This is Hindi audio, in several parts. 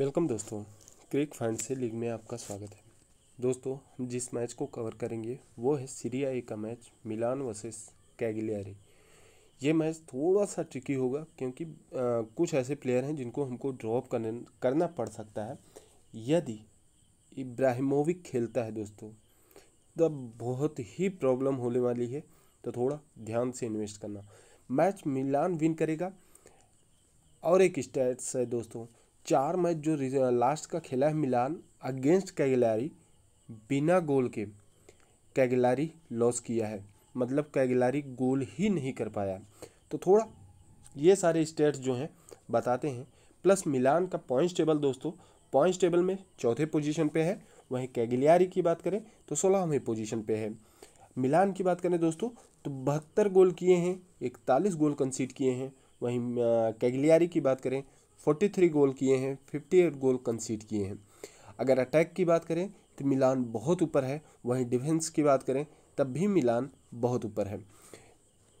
वेलकम दोस्तों क्रिक फाइनेंशियल लीग में आपका स्वागत है दोस्तों हम जिस मैच को कवर करेंगे वो है सीरिया ए का मैच मिलान वर्सेस कैगलियारी ये मैच थोड़ा सा ट्रिकी होगा क्योंकि आ, कुछ ऐसे प्लेयर हैं जिनको हमको ड्रॉप करने करना पड़ सकता है यदि इब्राहिमोविक खेलता है दोस्तों तब तो बहुत ही प्रॉब्लम होने वाली है तो थोड़ा ध्यान से इन्वेस्ट करना मैच मिलान विन करेगा और एक स्टैट्स है दोस्तों चार मैच जो लास्ट का खेला है मिलान अगेंस्ट कैगलारी बिना गोल के कैगलारी लॉस किया है मतलब कैगलारी गोल ही नहीं कर पाया तो थोड़ा ये सारे स्टेट्स जो हैं बताते हैं प्लस मिलान का पॉइंट्स टेबल दोस्तों पॉइंट्स टेबल में चौथे पोजीशन पे है वहीं कैगलियारी की बात करें तो सोलहवें पोजीशन पे है मिलान की बात करें दोस्तों तो बहत्तर गोल किए हैं इकतालीस गोल कंसीड किए हैं वहीं कैगलियारी की बात करें फोर्टी थ्री गोल किए हैं फिफ्टी एट गोल कंसीड किए हैं अगर अटैक की बात करें तो मिलान बहुत ऊपर है वहीं डिफेंस की बात करें तब भी मिलान बहुत ऊपर है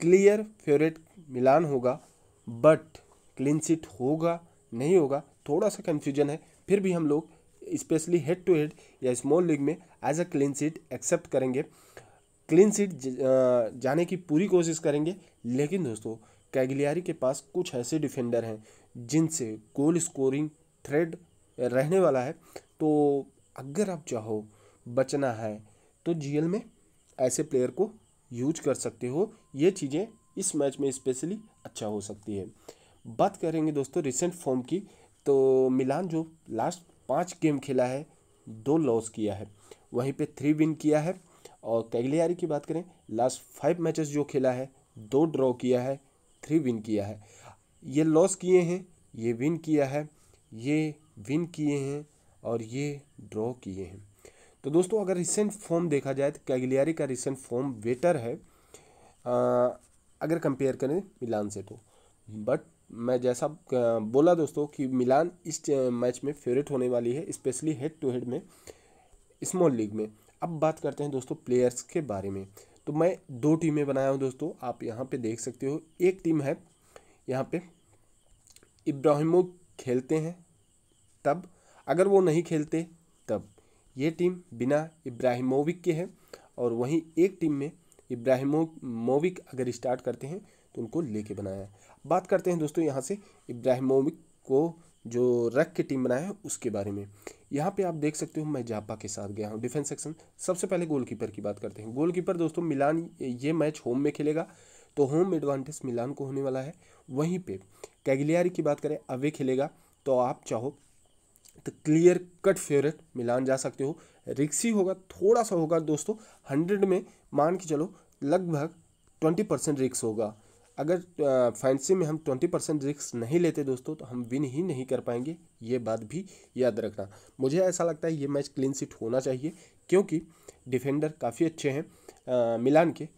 क्लियर फेवरेट मिलान होगा बट क्लीन सीट होगा नहीं होगा थोड़ा सा कन्फ्यूजन है फिर भी हम लोग स्पेशली हेड टू हेड या स्मॉल लीग में as a clean sheet accept करेंगे क्लीन सीट जाने की पूरी कोशिश करेंगे लेकिन दोस्तों कैगलियारी के पास कुछ ऐसे डिफेंडर हैं जिनसे गोल स्कोरिंग थ्रेड रहने वाला है तो अगर आप चाहो बचना है तो जीएल में ऐसे प्लेयर को यूज कर सकते हो ये चीज़ें इस मैच में स्पेशली अच्छा हो सकती है बात करेंगे दोस्तों रिसेंट फॉर्म की तो मिलान जो लास्ट पाँच गेम खेला है दो लॉस किया है वहीं पे थ्री विन किया है और कैगलियारी की बात करें लास्ट फाइव मैचेस जो खेला है दो ड्रॉ किया है थ्री विन किया है ये लॉस किए हैं ये विन किया है ये विन किए हैं और ये ड्रॉ किए हैं तो दोस्तों अगर रिसेंट फॉर्म देखा जाए तो कैगलियारी का रिसेंट फॉर्म बेटर है आ, अगर कंपेयर करें मिलान से तो बट मैं जैसा बोला दोस्तों कि मिलान इस मैच में फेवरेट होने वाली है स्पेशली हेड टू हेड में स्मॉल लीग में अब बात करते हैं दोस्तों प्लेयर्स के बारे में तो मैं दो टीमें बनाया हूँ दोस्तों आप यहाँ पे देख सकते हो एक टीम है यहाँ पे इब्राहिमो खेलते हैं तब अगर वो नहीं खेलते तब ये टीम बिना इब्राहिमोविक के है और वहीं एक टीम में इब्राहिमो मोविक अगर स्टार्ट करते हैं तो उनको लेके बनाया है बात करते हैं दोस्तों यहाँ से इब्राहिमोविक को जो रख के टीम बनाया है उसके बारे में यहाँ पे आप देख सकते हो मैं जापा के साथ गया हूँ डिफेंस सेक्शन सबसे पहले गोलकीपर की बात करते हैं गोलकीपर दोस्तों मिलान ये मैच होम में खेलेगा तो होम एडवांटेज मिलान को होने वाला है वहीं पे कैगलियारी की बात करें अवे खेलेगा तो आप चाहो तो क्लियर कट फेवरेट मिलान जा सकते हो रिक्सी होगा थोड़ा सा होगा दोस्तों हंड्रेड में मान के चलो लगभग ट्वेंटी परसेंट रिक्स होगा अगर फैंसी में हम ट्वेंटी परसेंट रिक्स नहीं लेते दोस्तों तो हम विन ही नहीं कर पाएंगे ये बात भी याद रखना मुझे ऐसा लगता है ये मैच क्लीन सीट होना चाहिए क्योंकि डिफेंडर काफ़ी अच्छे हैं मिलान के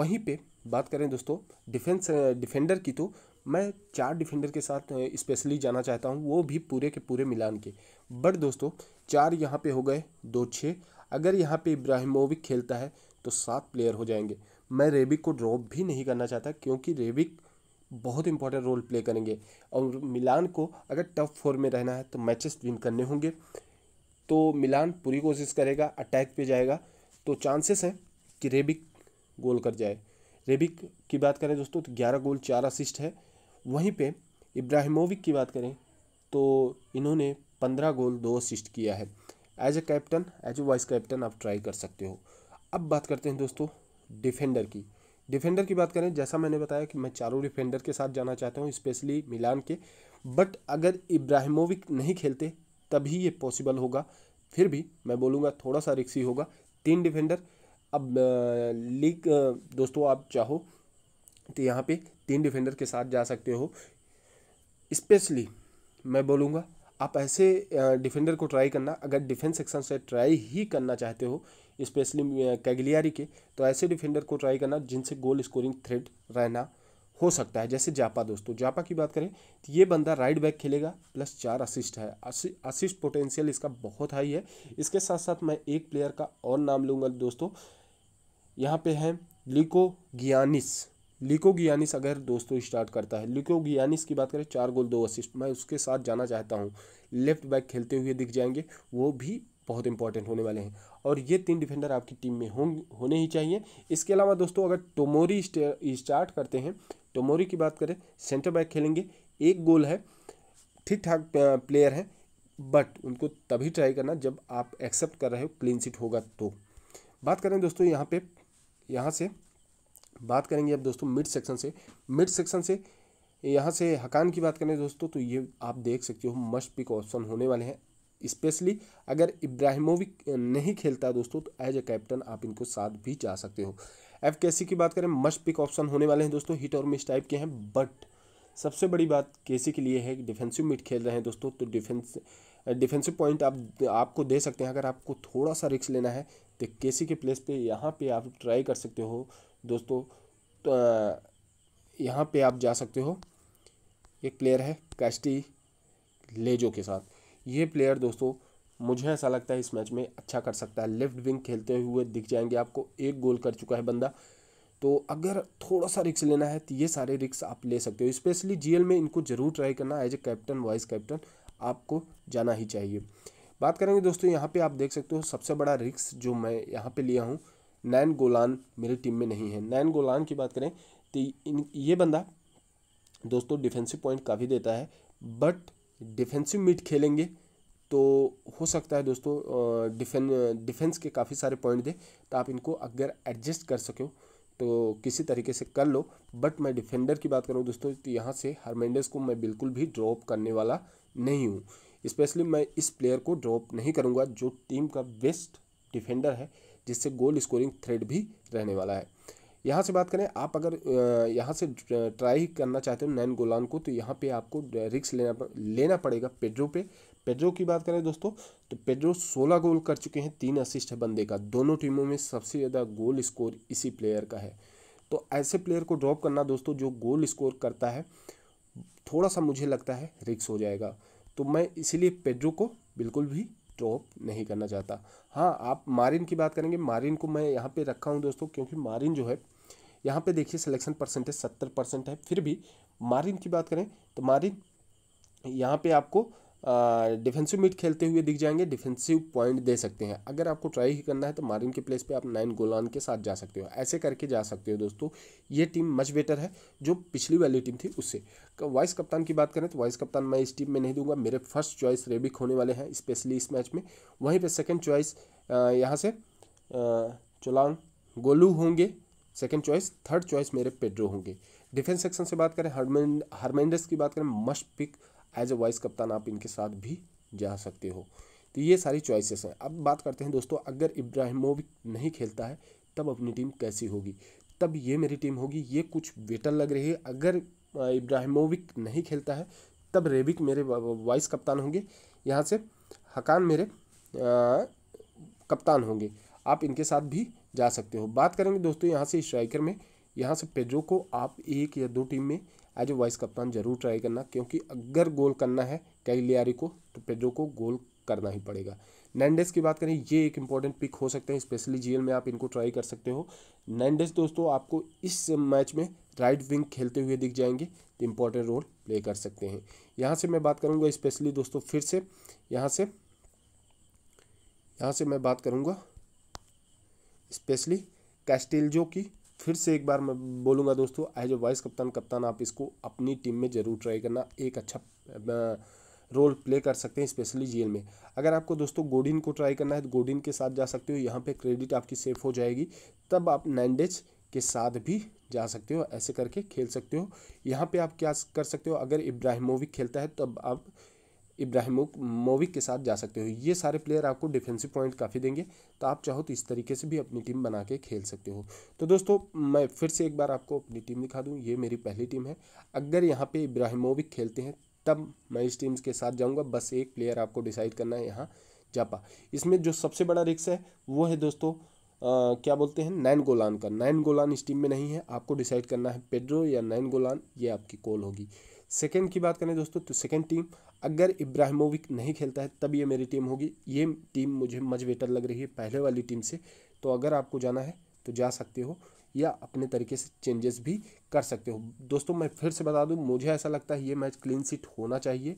वहीं पे बात करें दोस्तों डिफेंस डिफेंडर की तो मैं चार डिफेंडर के साथ स्पेशली जाना चाहता हूँ वो भी पूरे के पूरे मिलान के बट दोस्तों चार यहाँ पे हो गए दो छः अगर यहाँ पे इब्राहिमोविक खेलता है तो सात प्लेयर हो जाएंगे मैं रेबिक को ड्रॉप भी नहीं करना चाहता क्योंकि रेबिक बहुत इंपॉर्टेंट रोल प्ले करेंगे और मिलान को अगर टफ फोर में रहना है तो मैचेस विन करने होंगे तो मिलान पूरी कोशिश करेगा अटैक पे जाएगा तो चांसेस हैं कि रेबिक गोल कर जाए रेबिक की बात करें दोस्तों तो ग्यारह गोल चार असिस्ट है वहीं पे इब्राहिमोविक की बात करें तो इन्होंने पंद्रह गोल दो असिस्ट किया है as a captain as a vice captain आप ट्राई कर सकते हो अब बात करते हैं दोस्तों डिफेंडर की डिफेंडर की बात करें जैसा मैंने बताया कि मैं चारों डिफेंडर के साथ जाना चाहता हूँ स्पेशली मिलान के बट अगर इब्राहिमोविक नहीं खेलते तभी ये पॉसिबल होगा फिर भी मैं बोलूँगा थोड़ा सा रिक्सी होगा तीन डिफेंडर अब लीग दोस्तों आप चाहो तो यहाँ पे तीन डिफेंडर के साथ जा सकते हो स्पेशली मैं बोलूँगा आप ऐसे डिफेंडर को ट्राई करना अगर डिफेंस सेक्शन से ट्राई ही करना चाहते हो स्पेशली कैगलियारी के तो ऐसे डिफेंडर को ट्राई करना जिनसे गोल स्कोरिंग थ्रेड रहना हो सकता है जैसे जापा दोस्तों जापा की बात करें तो ये बंदा राइट बैक खेलेगा प्लस चार असिस्ट है असिस्ट पोटेंशियल इसका बहुत हाई है इसके साथ साथ मैं एक प्लेयर का और नाम लूँगा दोस्तों यहाँ पे है लिकोगियानिस लिकोगियानिस अगर दोस्तों स्टार्ट करता है लिकोगियानिस की बात करें चार गोल दो असिस्ट मैं उसके साथ जाना चाहता हूँ लेफ्ट बैक खेलते हुए दिख जाएंगे वो भी बहुत इंपॉर्टेंट होने वाले हैं और ये तीन डिफेंडर आपकी टीम में होंगे होने ही चाहिए इसके अलावा दोस्तों अगर टोमोरी स्टार्ट करते हैं टोमोरी की बात करें सेंटर बैक खेलेंगे एक गोल है ठीक ठाक प्लेयर हैं बट उनको तभी ट्राई करना जब आप एक्सेप्ट कर रहे हो क्लीन सीट होगा तो बात करें दोस्तों यहाँ पे यहाँ से बात करेंगे अब दोस्तों मिड सेक्शन से मिड सेक्शन से यहाँ से हकान की बात करें दोस्तों तो ये आप देख सकते हो मस्ट पिक ऑप्शन होने वाले हैं स्पेशली अगर इब्राहिमोविक नहीं खेलता दोस्तों तो एज ए कैप्टन आप इनको साथ भी जा सकते हो एफ की बात करें मस्ट पिक ऑप्शन होने वाले हैं दोस्तों हिट और मिस टाइप के हैं बट सबसे बड़ी बात केसी के लिए है कि डिफेंसिव मिड खेल रहे हैं दोस्तों तो डिफेंस डिफेंसिव पॉइंट आप आपको दे सकते हैं अगर आपको थोड़ा सा रिक्स लेना है तो केसी के प्लेस पे यहाँ पे आप ट्राई कर सकते हो दोस्तों तो यहाँ पे आप जा सकते हो एक प्लेयर है कैस्टी लेजो के साथ ये प्लेयर दोस्तों मुझे ऐसा लगता है इस मैच में अच्छा कर सकता है लेफ्ट विंग खेलते हुए दिख जाएंगे आपको एक गोल कर चुका है बंदा तो अगर थोड़ा सा रिक्स लेना है तो ये सारे रिक्स आप ले सकते हो स्पेशली जीएल में इनको ज़रूर ट्राई करना as a captain vice captain आपको जाना ही चाहिए बात करेंगे दोस्तों यहाँ पे आप देख सकते हो सबसे बड़ा रिक्स जो मैं यहाँ पे लिया हूँ नैन गोलान मेरी टीम में नहीं है नैन गोलान की बात करें तो इन ये बंदा दोस्तों डिफेंसिव पॉइंट काफ़ी देता है बट डिफेंसिव मिट खेलेंगे तो हो सकता है दोस्तों डिफेंस डिफेंस के काफ़ी सारे पॉइंट दे तो आप इनको अगर एडजस्ट कर सको तो किसी तरीके से कर लो बट मैं डिफेंडर की बात करूँ दोस्तों तो यहाँ से हरमेंडस को मैं बिल्कुल भी ड्रॉप करने वाला नहीं हूँ स्पेशली मैं इस प्लेयर को ड्रॉप नहीं करूँगा जो टीम का बेस्ट डिफेंडर है जिससे गोल स्कोरिंग थ्रेड भी रहने वाला है यहाँ से बात करें आप अगर यहाँ से ट्राई करना चाहते हो नैन गोलान को तो यहाँ पे आपको रिक्स लेना लेना पड़ेगा पेड्रो पे पेड्रो की बात करें दोस्तों तो पेड्रो 16 गोल कर चुके हैं तीन असिस्ट है बंदे का दोनों टीमों में सबसे ज़्यादा गोल स्कोर इसी प्लेयर का है तो ऐसे प्लेयर को ड्रॉप करना दोस्तों जो गोल स्कोर करता है थोड़ा सा मुझे लगता है रिक्स हो जाएगा तो मैं इसीलिए पेड्रो को बिल्कुल भी ड्रॉप नहीं करना चाहता हाँ आप मारिन की बात करेंगे मारिन को मैं यहाँ पे रखा हूँ दोस्तों क्योंकि मारिन जो है यहाँ पे देखिए सिलेक्शन परसेंटेज सत्तर परसेंट है फिर भी मारिन की बात करें तो मारिन यहाँ पे आपको डिफेंसिव मिड खेलते हुए दिख जाएंगे डिफेंसिव पॉइंट दे सकते हैं अगर आपको ट्राई ही करना है तो मारिन के प्लेस पे आप नाइन गोलान के साथ जा सकते हो ऐसे करके जा सकते हो दोस्तों ये टीम मच बेटर है जो पिछली वाली टीम थी उससे वाइस कप्तान की बात करें तो वाइस कप्तान मैं इस टीम में नहीं दूंगा मेरे फर्स्ट चॉइस रेबिक होने वाले हैं स्पेशली इस मैच में वहीं पर सेकेंड चॉइस यहाँ से चोलांग गोलू होंगे सेकेंड चॉइस थर्ड चॉइस मेरे पेड्रो होंगे डिफेंस सेक्शन से बात करें हरमेंडस की बात करें must pick as a vice कप्तान आप इनके साथ भी जा सकते हो तो ये सारी चॉइसेस हैं अब बात करते हैं दोस्तों अगर इब्राहिमोविक नहीं खेलता है तब अपनी टीम कैसी होगी तब ये मेरी टीम होगी ये कुछ बेटर लग रही है अगर इब्राहिमोविक नहीं खेलता है तब रेबिक मेरे वाइस कप्तान होंगे यहाँ से हकान मेरे आ, कप्तान होंगे आप इनके साथ भी जा सकते हो बात करेंगे दोस्तों यहाँ से स्ट्राइकर में यहाँ से पेजो को आप एक या दो टीम में एज ए वाइस कप्तान जरूर ट्राई करना क्योंकि अगर गोल करना है कई लियारी को तो पेजो को गोल करना ही पड़ेगा नैंडेस की बात करें ये एक इंपॉर्टेंट पिक हो सकते हैं स्पेशली जीएल में आप इनको ट्राई कर सकते हो नैंडेस दोस्तों आपको इस मैच में राइट विंग खेलते हुए दिख जाएंगे तो इम्पोर्टेंट रोल प्ले कर सकते हैं यहाँ से मैं बात करूँगा स्पेशली दोस्तों फिर से यहाँ से यहाँ से मैं बात करूँगा स्पेशली कैस्टेलजो की फिर से एक बार मैं बोलूँगा दोस्तों एज ए वाइस कप्तान कप्तान आप इसको अपनी टीम में ज़रूर ट्राई करना एक अच्छा रोल प्ले कर सकते हैं स्पेशली जीएल में अगर आपको दोस्तों गोडिन को ट्राई करना है तो गोडिन के साथ जा सकते हो यहाँ पे क्रेडिट आपकी सेफ हो जाएगी तब आप नैंडेज के साथ भी जा सकते हो ऐसे करके खेल सकते हो यहाँ पे आप क्या कर सकते हो अगर इब्राहिमोविक खेलता है तब आप इब्राहिमुक मोविक के साथ जा सकते हो ये सारे प्लेयर आपको डिफेंसिव पॉइंट काफ़ी देंगे तो आप चाहो तो इस तरीके से भी अपनी टीम बना के खेल सकते हो तो दोस्तों मैं फिर से एक बार आपको अपनी टीम दिखा दूँ ये मेरी पहली टीम है अगर यहाँ पे इब्राहिमोविक खेलते हैं तब मैं इस टीम्स के साथ जाऊँगा बस एक प्लेयर आपको डिसाइड करना है यहाँ जापा इसमें जो सबसे बड़ा रिक्स है वो है दोस्तों Uh, क्या बोलते हैं नैन गोलान का नैन गोलान इस टीम में नहीं है आपको डिसाइड करना है पेड्रो या नैन गोलान ये आपकी कॉल होगी सेकेंड की बात करें दोस्तों तो सेकेंड टीम अगर इब्राहिमोविक नहीं खेलता है तब ये मेरी टीम होगी ये टीम मुझे मज बेटर लग रही है पहले वाली टीम से तो अगर आपको जाना है तो जा सकते हो या अपने तरीके से चेंजेस भी कर सकते हो दोस्तों मैं फिर से बता दूं मुझे ऐसा लगता है ये मैच क्लीन सीट होना चाहिए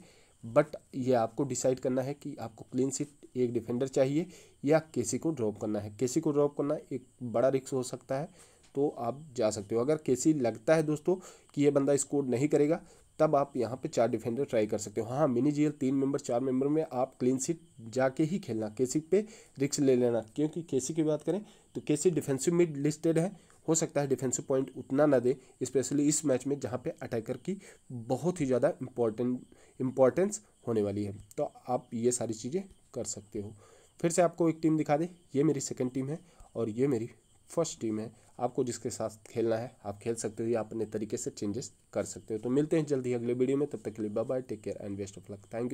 बट ये आपको डिसाइड करना है कि आपको क्लीन सीट एक डिफेंडर चाहिए या केसी को ड्रॉप करना है केसी को ड्रॉप करना एक बड़ा रिक्स हो सकता है तो आप जा सकते हो अगर केसी लगता है दोस्तों कि ये बंदा स्कोर नहीं करेगा तब आप यहाँ पे चार डिफेंडर ट्राई कर सकते हो हाँ मिनी जीएल तीन मेंबर चार मेंबर में आप क्लीन सीट जाके ही खेलना केसी पे रिक्स ले लेना क्योंकि केसी की बात करें तो केसी डिफेंसिव मिड लिस्टेड है हो सकता है डिफेंसिव पॉइंट उतना ना दे स्पेशली इस मैच में जहाँ पे अटैकर की बहुत ही ज़्यादा इम्पोर्टेंट इम्पोर्टेंस होने वाली है तो आप ये सारी चीज़ें कर सकते हो फिर से आपको एक टीम दिखा दें ये मेरी सेकेंड टीम है और ये मेरी फर्स्ट टीम है आपको जिसके साथ खेलना है आप खेल सकते हो या अपने तरीके से चेंजेस कर सकते हो तो मिलते हैं जल्दी अगले वीडियो में तब तक के लिए bye bye take care and best of luck thank you